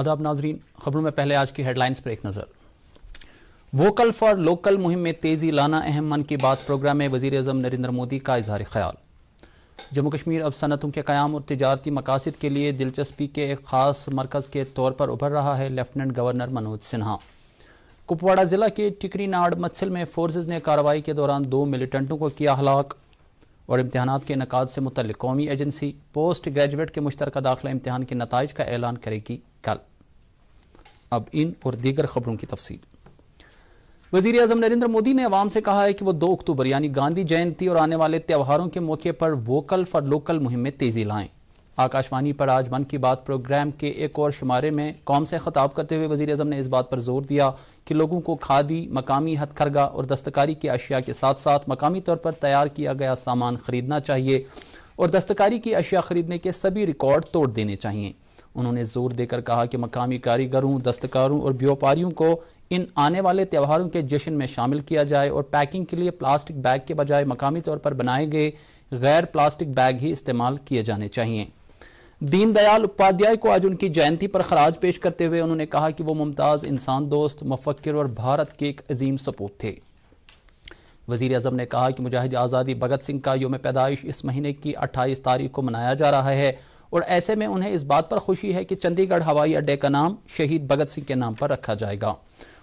आदाब नाजरीन खबरों में पहले आज की हेडलाइंस पर एक नज़र वोकल फॉर लोकल मुहिम में तेज़ी लाना अहम मन की बात प्रोग्राम में वजी अजम नरेंद्र मोदी का इजहार ख्याल जम्मू कश्मीर अब सनतों के क्याम और तजारती मकासद के लिए दिलचस्पी के एक ख़ास मरकज़ के तौर पर उभर रहा है लेफ्टिनेंट गवर्नर मनोज सिन्हा कुपवाड़ा ज़िला के टिकरी नाड़ मत्सल में फोर्सेज ने कार्रवाई के दौरान दो मिलिटेंटों को किया हलाक और इम्तहान के इनका से मुतल कौमी एजेंसी पोस्ट ग्रेजुएट के मुश्तरक दाखिला इम्तहान के नतज का ऐलान करेगी कल अब इन और दीगर खबरों की तफसील वजीर अजम नरेंद्र मोदी ने अवाम से कहा है कि वह दो अक्टूबर यानी गांधी जयंती और आने वाले त्यौहारों के मौके पर वोकल फॉर लोकल मुहिम में तेजी लाएं आकाशवाणी पर आज मन की बात प्रोग्राम के एक और शुमारे में कौम से खताब करते हुए वजी अजम ने इस बात पर जोर दिया कि लोगों को खादी मकामी हथकरघा और दस्तकारी की अशिया के साथ साथ मकामी तौर पर तैयार किया गया सामान खरीदना चाहिए और दस्तकारी की अशिया खरीदने के सभी रिकॉर्ड तोड़ देने चाहिए उन्होंने जोर देकर कहा कि मकामी कारीगरों दस्तकारों और व्यापारियों को इन आने वाले त्योहारों के जश्न में शामिल किया जाए और पैकिंग के लिए प्लास्टिक बैग के बजाय मकामी तौर पर बनाए गए गैर प्लास्टिक बैग ही इस्तेमाल किए जाने चाहिए दीनदयाल उपाध्याय को आज उनकी जयंती पर खराज पेश करते हुए उन्होंने कहा कि वो मुमताज़ इंसान दोस्त मफक्र और भारत के एक अजीम सपूत थे वजीर अजम ने कहा कि मुजाहिद आज़ादी भगत सिंह का योम पैदाइश इस महीने की अट्ठाईस तारीख को मनाया जा रहा है और ऐसे में उन्हें इस बात पर खुशी है कि चंडीगढ़ हवाई अड्डे का नाम शहीद भगत सिंह के नाम पर रखा जाएगा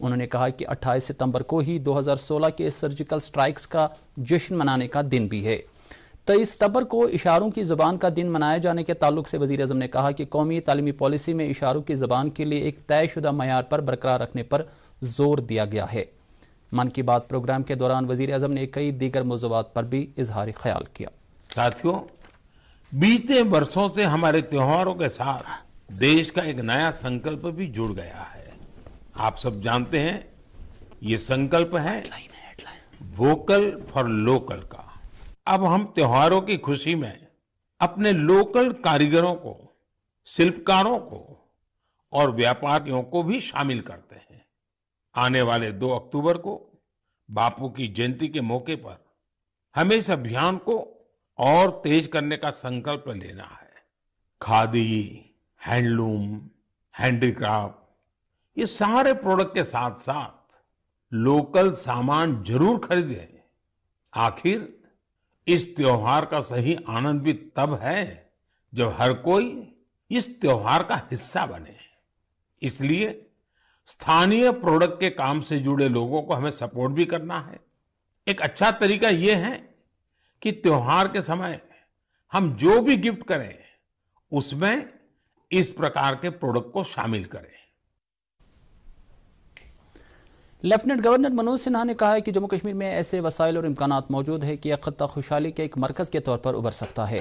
उन्होंने कहा कि 28 सितंबर को ही 2016 के सर्जिकल स्ट्राइक्स का जश्न मनाने का दिन भी है तेईस सितंबर को इशारों की ज़बान का दिन मनाए जाने के ताल्लुक से वजीर अजम ने कहा कि कौमी तालीमी पॉलिसी में इशारों की ज़बान के लिए एक तयशुदा मैार पर बरकरार रखने पर जोर दिया गया है मन की बात प्रोग्राम के दौरान वजीर अजम ने कई दीगर मौजूद पर भी इजहार ख्याल किया साथियों बीते वर्षों से हमारे त्योहारों के साथ देश का एक नया संकल्प भी जुड़ गया है आप सब जानते हैं ये संकल्प है वोकल फॉर लोकल का अब हम त्योहारों की खुशी में अपने लोकल कारीगरों को शिल्पकारों को और व्यापारियों को भी शामिल करते हैं आने वाले 2 अक्टूबर को बापू की जयंती के मौके पर हम इस अभियान को और तेज करने का संकल्प लेना है खादी हैंडलूम हैंडीक्राफ्ट ये सारे प्रोडक्ट के साथ साथ लोकल सामान जरूर खरीदें आखिर इस त्योहार का सही आनंद भी तब है जब हर कोई इस त्योहार का हिस्सा बने इसलिए स्थानीय प्रोडक्ट के काम से जुड़े लोगों को हमें सपोर्ट भी करना है एक अच्छा तरीका ये है कि त्योहार के समय हम जो भी गिफ्ट करें उसमें इस प्रकार के प्रोडक्ट को शामिल करें लेफ्टिनेंट गवर्नर मनोज सिन्हा ने कहा है कि जम्मू कश्मीर में ऐसे वसाइल और इम्कान मौजूद है कि यह खत्ता खुशहाली के एक मरकज के तौर पर उभर सकता है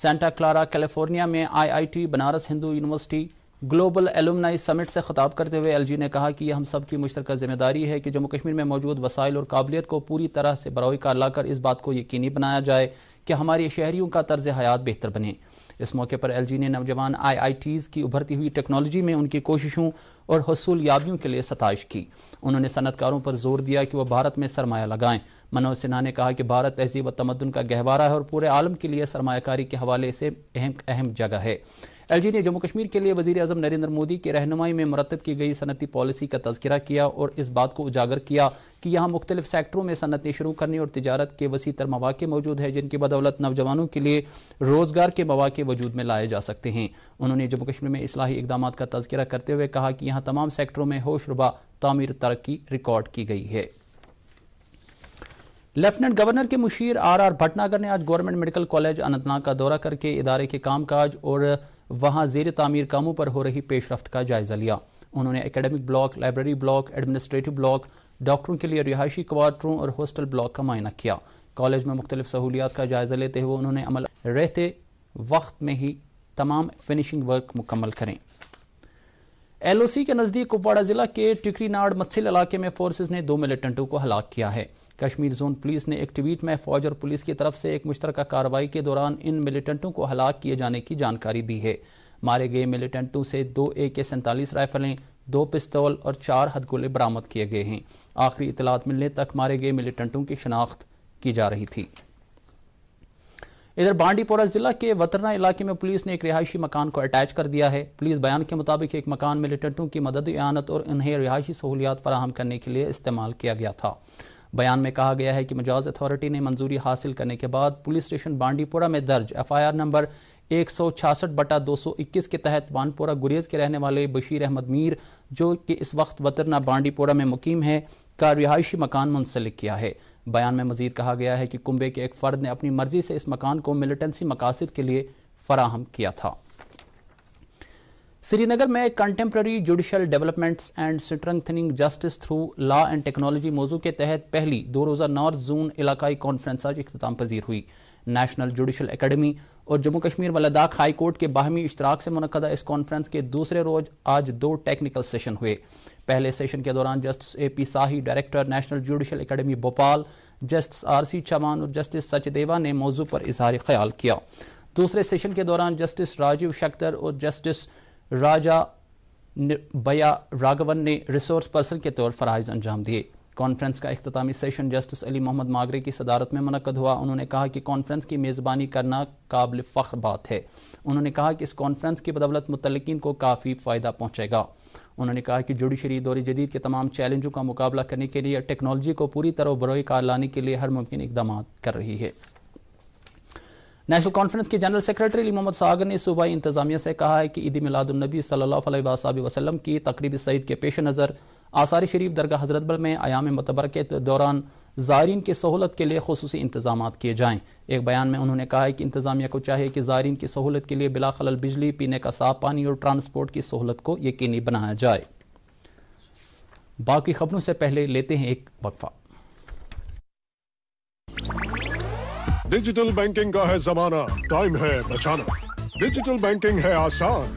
सेंटा क्लारा कैलिफोर्निया में IIT Banaras Hindu university global alumni summit से खताब करते हुए एलजी ने कहा कि यह हम सब की मुश्तरक जिम्मेदारी है कि जम्मू कश्मीर में मौजूद वसाइल और काबिलियत को पूरी तरह से बरौई कार लाकर इस बात को यकीनी बनाया जाए कि हमारे शहरीों का तर्ज हयात बेहतर बने इस मौके पर एलजी ने नौजवान आईआईटीज़ की उभरती हुई टेक्नोलॉजी में उनकी कोशिशों और हसूल याबियों के लिए सतश की उन्होंने सनतकारों पर जोर दिया कि वह भारत में सरमाया लगाएं मनोज सिन्हा ने कहा कि भारत तहजीब व तमदन का गहवारा है और पूरे आलम के लिए सरमाकारी के हवाले से अहम अहम जगह है जी ने जम्मू कश्मीर के लिए वजी अजम नरेंद्र मोदी के रहनमाई में मरतब की गई सनती पॉलिसी का तस्करा किया और इस बात को उजागर किया कि यहाँ मुख्तलिफ सेक्टरों में सनतें शुरू करने और तजारत के वसी तर मौाक़े मौजूद हैं जिनकी बदौलत नौजवानों के लिए रोज़गार के मौाक़े वजूद में लाए जा सकते हैं उन्होंने जम्मू कश्मीर में इसलाह इकदाम का तस्करा करते हुए कहा कि यहाँ तमाम सेक्टरों में होशरुबा तमीर तरक्की रिकॉर्ड की गई है लेफ्टिनेंट गवर्नर के मुशीर आर आर भटनागर ने आज गवर्नमेंट मेडिकल कॉलेज अनंतनाग का दौरा करके इदारे के कामकाज और वहाँ जेर तामीर कामों पर हो रही पेशरफ का जायजा लिया उन्होंने academic block library block administrative block डॉक्टरों के लिए रिहायशी क्वार्टरों और हॉस्टल ब्लॉक का मायना किया कॉलेज में मुख्तलि सहूलियात का जायजा लेते हुए उन्होंने अमल रहते वक्त में ही तमाम फिनिशिंग वर्क मुकम्मल करें एल ओ सी के नज़दीक कुपवाड़ा ज़िला के टिकरीनाड़ मत्सिल इलाके में फोर्सेज ने दो मिलिटेंटों को हलाक किया है कश्मीर जोन पुलिस ने एक ट्वीट में फौज और पुलिस की तरफ से एक मुश्तर कार्रवाई के दौरान इन मिलिटेंटों को हलाक किए जाने की जानकारी दी है मारे गए मिलिटेंटों से दो ए के सैंतालीस राइफलें दो पिस्तौल और चार हथगोले बरामद किए गए हैं आखिरी इतलात मिलने तक मारे गए मिलिटेंटों की शनाख्त की जा रही थी इधर बांडीपोरा जिला के वतरना इलाके में पुलिस ने एक रिहायशी मकान को अटैच कर दिया है पुलिस बयान के मुताबिक एक मकान मिलिटेंटों की मदद इनत और इन्हें रिहायशी सहूलियात फराहम करने के लिए इस्तेमाल किया गया था बयान में कहा गया है कि मजाज अथॉरिटी ने मंजूरी हासिल करने के बाद पुलिस स्टेशन बांडीपुरा में दर्ज एफआईआर नंबर एक सौ छियासठ बटा दो सौ इक्कीस के तहत बानपुरा गुरेज के रहने वाले बशीर अहमद मीर जो कि इस वक्त वतरना बांडीपुरा में मुकीम है का रिहायशी मकान मुंसलिक किया है बयान में मजीद कहा गया है कि कुंबे के एक फ़र्द ने अपनी मर्जी से इस मकान को मिलिटेंसी मकासद के लिए फराहम किया था श्रीनगर में contemporary judicial developments and strengthening justice through law and technology मौजू के तहत पहली दो रोज़ा नॉर्थ जोन इलाकाई कॉन्फ्रेंस आज अख्ताम पजीर हुई नेशनल जुडिशल एकेडमी और जम्मू कश्मीर व लद्दाख हाई कोर्ट के बाहमी इश्तराक से मुनदा इस कॉन्फ्रेंस के दूसरे रोज आज दो टेक्निकल सेशन हुए पहले सेशन के दौरान justice A P Sahi director national judicial academy Bhopal justice R C Chauhan और जस्टिस सचदेवा ने मौजू पर इजहार ख्याल किया दूसरे सेशन के दौरान जस्टिस राजीव शक्तर और जस्टिस राजा बया राघवन ने रिसोर्स पर्सन के तौर फ़रज़ अंजाम दिए कॉन्फ्रेंस का अख्तामी सेशन जस्टिस अली मोहम्मद मागरे की सदारत में मनकद हुआ उन्होंने कहा कि कॉन्फ्रेंस की मेज़बानी करना काबिल फ़ख्र बात है उन्होंने कहा कि इस कॉन्फ्रेंस की बदौलत मुतलकिन को काफ़ी फ़ायदा पहुँचेगा उन्होंने कहा कि जुडिशरी दौरे जदीद के तमाम चैलेंजों का मुकाबला करने के लिए टेक्नोलॉजी को पूरी तरह बरोई कार लाने के लिए हर मुमकिन इकदाम कर रही है नेशनल कॉन्फ्रेंस के जनरल सेक्रेटरी अली मोहम्मद सागर ने सूबाई इंतजामिया से कहा है कि ईद मिलादुलनबी सल्ला वसलम की तकरीब सईद के पेश नज़र आसार शरीफ दरगाह हजरतबल में आयाम मतबर के दौरान ज़ायरीन की सहूलत के लिए खसूस इंतजाम किए जाएँ एक बयान में उन्होंने कहा है कि इंतजामिया को चाहिए कि ज़ायरीन की सहूलत के लिए बिलाखल बिजली पीने का साफ पानी और ट्रांसपोर्ट की सहूलत को यकीनी बनाया जाए बाकी खबरों से पहले लेते हैं एक वक्फा डिजिटल बैंकिंग का है जमाना टाइम है बचाना डिजिटल बैंकिंग है आसान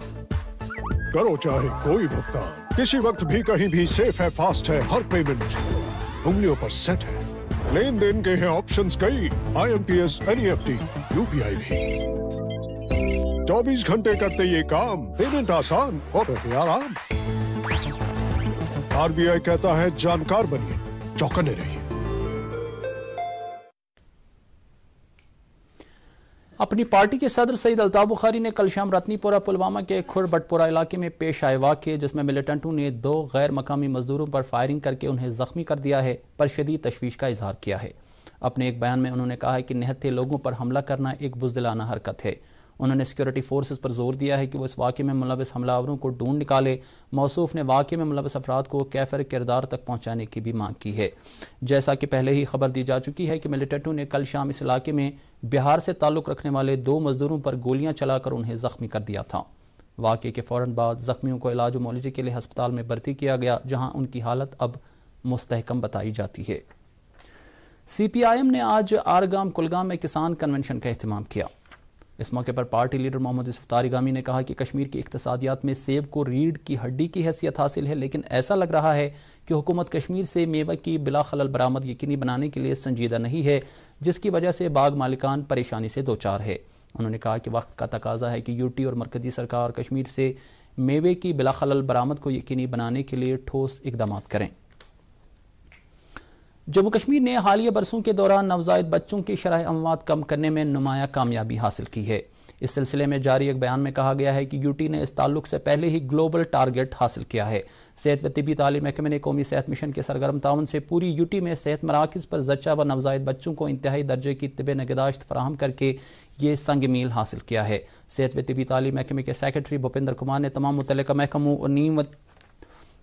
करो चाहे कोई भुगतान किसी वक्त भी कहीं भी सेफ है फास्ट है हर पेमेंट उंगलियों पर सेट है लेन देन के हैं ऑप्शंस कई I M P S N E F T U P चौबीस घंटे करते ये काम पेमेंट आसान और आराम आरबीआई कहता है जानकार बनिए चौकने रहिए अपनी पार्टी के सदर सईद अलताब बुखारी ने कल शाम रतनीपुरा पुलवामा के बटपुरा इलाके में पेश आए वाक्य जिसमें मिलिटेंटों ने दो गैर मकामी मजदूरों पर फायरिंग करके उन्हें जख्मी कर दिया है पर शदीद तशवीश का इजहार किया है अपने एक बयान में उन्होंने कहा है कि निहत्थे लोगों पर हमला करना एक बुजदिलाना हरकत है उन्होंने सिक्योरिटी फोर्सेज पर जोर दिया है कि वो इस वाक़े में मुलविस हमलावरों को ढूंढ निकाले मौसूफ ने वाक़े में मुलविस अफराद को कैफर किरदार तक पहुँचाने की भी मांग की है जैसा कि पहले ही खबर दी जा चुकी है कि मिलिटेंटों ने कल शाम इस इलाके में बिहार से ताल्लुक रखने वाले दो मजदूरों पर गोलियां चलाकर उन्हें जख्मी कर दिया था वाक़े के फौरन बाद जख्मियों को इलाज और के लिए अस्पताल में भर्ती किया गया जहां उनकी हालत अब मुस्तकम बताई जाती है सी पी आई एम ने आज आरगाम कुलगाम में किसान कन्वेंशन का अहतमाम किया इस मौके पर पार्टी लीडर मोहम्मद यूसुफ तारीगामी ने कहा कि कश्मीर की इकतसादियात में सेब को रीढ़ की हड्डी की हैसियत हासिल है लेकिन ऐसा लग रहा है कि हुकूमत कश्मीर से मेवा की बिला खलल बरामद यकीनी बनाने के लिए संजीदा नहीं है जिसकी वजह से बाग मालिकान परेशानी से दो चार है उन्होंने कहा कि वक्त का तकाजा है कि यूटी और मरकजी सरकार कश्मीर से मेवे की बिला खलल बरामद को यकीनी बनाने के लिए ठोस इकदाम करें जम्मू कश्मीर ने हालिया बरसों के दौरान नवजायद बच्चों की शराह अमवात कम करने में नुमाया कामयाबी हासिल की है इस सिलसिले में जारी एक बयान में कहा गया है कि यूटी ने इस ताल्लुक से पहले ही ग्लोबल टारगेट हासिल किया है सेहत व तबी तालीम महकमे ने कौमी सेहत मिशन के सरगर्म ताउन से पूरी यूटी में सेहत मराकज़ पर जच्चा व नवजायद बच्चों को इंतहाई दर्जे की तब नगदाश्त फराहम करके ये संग मील हासिल किया है सेहत व तबी तालीम महकमे के सेक्रेटरी भूपेंद्र कुमार ने तमाम मुतल महकमों और नीम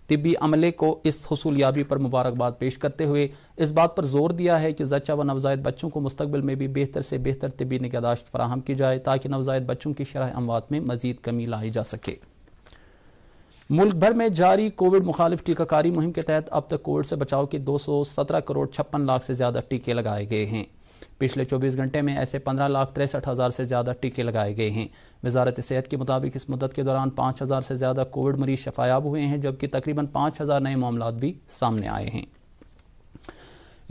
तिबी अमले को इस हसूलियाबी पर मुबारकबाद पेश करते हुए इस बात पर जोर दिया है कि जच्चा व नवजायद बच्चों को मुस्तबिल में भी बेहतर से बेहतर तिबी निगहदाश्त फराहम की जाए ताकि नवजायद बच्चों की शरह अमवात में मजीद कमी लाई जा सके मुल्क भर में जारी कोविड मुखालिफ टीकाकारी मुहिम के तहत अब तक कोविड से बचाव के दो सौ सत्रह करोड़ छप्पन लाख से ज़्यादा टीके लगाए गए हैं पिछले 24 घंटे में ऐसे पंद्रह लाख तिरसठ हज़ार से ज़्यादा टीके लगाए गए हैं वजारत सेहत के मुताबिक इस मुद्दत के दौरान पांच हज़ार से ज़्यादा कोविड मरीज शफायाब हुए हैं जबकि तकरीबन पांच हज़ार नए मामला भी सामने आए हैं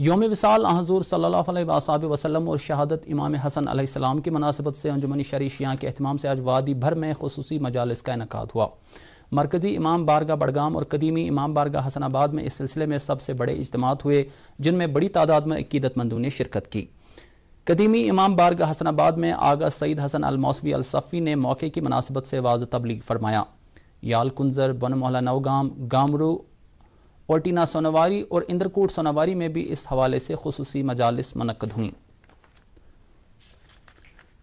योम विसाल हजूर सल्लाब वसलम और शहादत इमाम हसन अल्लाम की मनासबत से अंजुमन शरीशिया के अहतमाम से आज वादी भर में खसूस मजालस का इनका हुआ मरकज़ी इमाम बारगा बड़गाम और कदीमी इमाम बारगा हसनाबाद में इस सिलसिले में सबसे बड़े इजमात हुए जिनमें बड़ी तादाद में अकीदतमंदों ने शिरकत की कदीमी इमाम बारग हसनाबाद में आगा सईद हसन अल सफ़ी ने मौके की मुनासबत से वाज तबलीग फरमाया याल कुंजर बन मोहला नवगाम गामरू ओटीना सोनावारी और इंद्रकूट सोनावारी में भी इस हवाले से खसूस मजालस मनकद हुई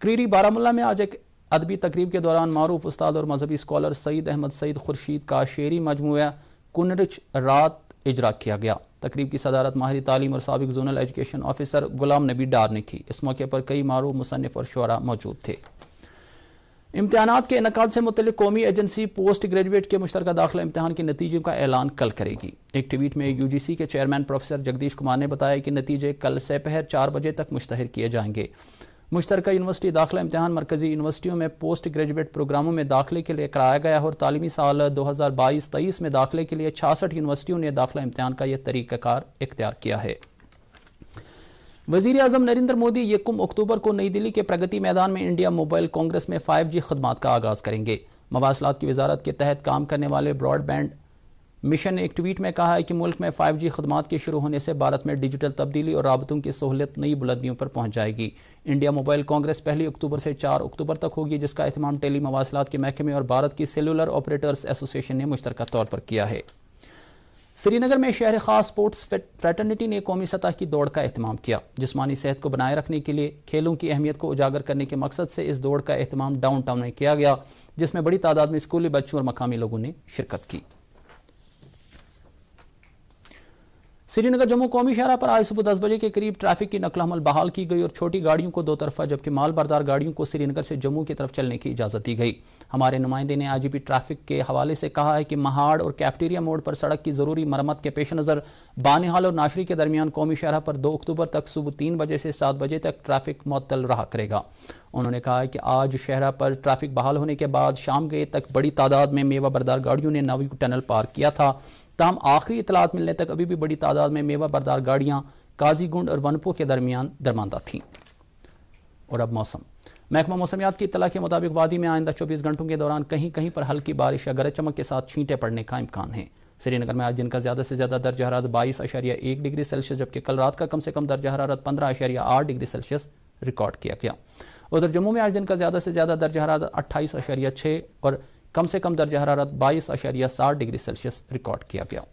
क्रीरी बारामुल्ला में आज एक अदबी तकरीब के दौरान मरूफ उस्ताद और मजहबी स्कॉलर सईद अहमद सईद खुर्शीद का शेरी मजमू कुनरिच रात इजरा किया गया तकरीब की सदारत माहरी तालीम और सबक जोनल एजुकेशन ऑफिसर गुलाम नबी डार ने की इस मौके पर कई मारूफ मुसनफ़ और शुरा मौजूद थे इम्तहान के इनका से मुतल कौमी एजेंसी पोस्ट ग्रेजुएट के मुश्तर दाखिला इम्तहान के नतीजों का ऐलान कल करेगी एक ट्वीट में यू जी सी के चेयरमैन प्रोफेसर जगदीश कुमार ने बताया कि नतीजे कल से पहर चार बजे तक मुश्तहर किए जाएंगे मुश्तरक यूनिवर्सिटी दाखिला इम्तहान मरकजी यूनिवर्सिटियों में पोस्ट ग्रेजुएट प्रोग्रामों में दाखिले के लिए कराया गया और तालीमी साल दो हज़ार बाईस तेईस में दाखिले के लिए छियासठ यूनिवर्सिटियों ने दाखिला इम्तहान का यह तरीक़ाकार इख्तियार किया है वजीर अजम नरेंद्र मोदी यकम अक्टूबर को नई दिल्ली के प्रगति मैदान में इंडिया मोबाइल कांग्रेस में फाइव जी खदमात का आगाज़ करेंगे मवासलात की वजारत के तहत काम करने वाले ब्रॉडबैंड मिशन ने एक ट्वीट में कहा है कि मुल्क में 5G जी खदमात के शुरू होने से भारत में डिजिटल तब्दीली और रबतों की सहूलियत नई बुलंदियों पर पहुंच जाएगी इंडिया मोबाइल कांग्रेस पहली अक्टूबर से चार अक्टूबर तक होगी जिसका अहतमाम टेली मवासलात के महकमे और भारत की सेलुलर ऑपरेटर्स एसोसिएशन ने मुश्तर तौर पर किया है श्रीनगर में शहर खास स्पोर्ट्स फ्रेटर्निटी ने कौमी सतह की दौड़ का अहतमाम किया जिसमानी सेहत को बनाए रखने के लिए खेलों की अहमियत को उजागर करने के मकसद से इस दौड़ का अहतमाम डाउन टाउन में किया गया जिसमें बड़ी तादाद में स्कूली बच्चों और मकामी लोगों ने शिरकत की श्रीनगर जम्मू कौमी शहरा पर आज सुबह दस बजे के करीब ट्रैफिक की नकलहमल बहाल की गई और छोटी गाड़ियों को दो तरफा जबकि माल बरदार गाड़ियों को श्रीनगर से जम्मू की तरफ चलने की इजाज़त दी गई हमारे नुमाइंदे ने आईजीपी ट्रैफिक के हवाले से कहा है कि महाड़ और कैफ्टेरिया मोड पर सड़क की ज़रूरी मरम्मत के पेश नज़र बानिहाल और नाशरी के दरमियान कौमी शहरा पर दो अक्टूबर तक सुबह तीन बजे से सात बजे तक ट्रैफिक मअतल रहा करेगा उन्होंने कहा कि आज शहरा पर ट्रैफिक बहाल होने के बाद शाम गए तक बड़ी तादाद में मेवा बरदार गाड़ियों ने नवी टनल पार किया था तमाम आखिरी इतलात मिलने तक अभी भी बड़ी तादाद में मेवा बरदार काजी काजीगुंड और वनपो के दरमियान दरमानदा थीं और अब मौसम महकमा मौसमियात की इतला के मुताबिक वादी में आइंदा चौबीस घंटों के दौरान कहीं कहीं पर हल्की बारिश या गरज चमक के साथ छींटे पड़ने का इम्कान है श्रीनगर में आज दिन का ज्यादा से ज्यादा दर्ज हरारत बाईस अशारिया एक डिग्री सेल्सियस जबकि कल रात का कम से कम दर्ज हरारत पंद्रह अशारिया आठ डिग्री सेल्सियस रिकॉर्ड किया गया उधर जम्मू में आज दिन का ज्यादा से ज्यादा दर्ज हरारत अट्ठाईस अशारिया छः और कम से कम दर्ज हरारत बाईस अशारिया साठ डिग्री सेल्सियस रिकॉर्ड किया गया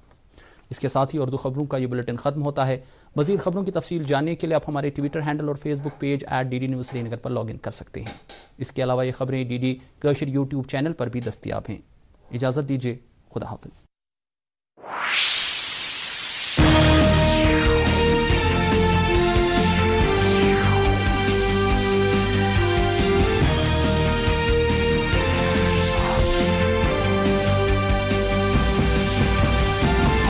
इसके साथ ही उर्दू खबरों का ये बुलेटिन खत्म होता है मजीद खबरों की तफसील जानने के लिए आप हमारे ट्विटर हैंडल और Facebook page at D D news Srinagar पर लॉग इन कर सकते हैं इसके अलावा ये खबरें D D Kashir YouTube channel पर भी दस्तियाब हैं इजाज़त दीजिए खुदा हाफिज़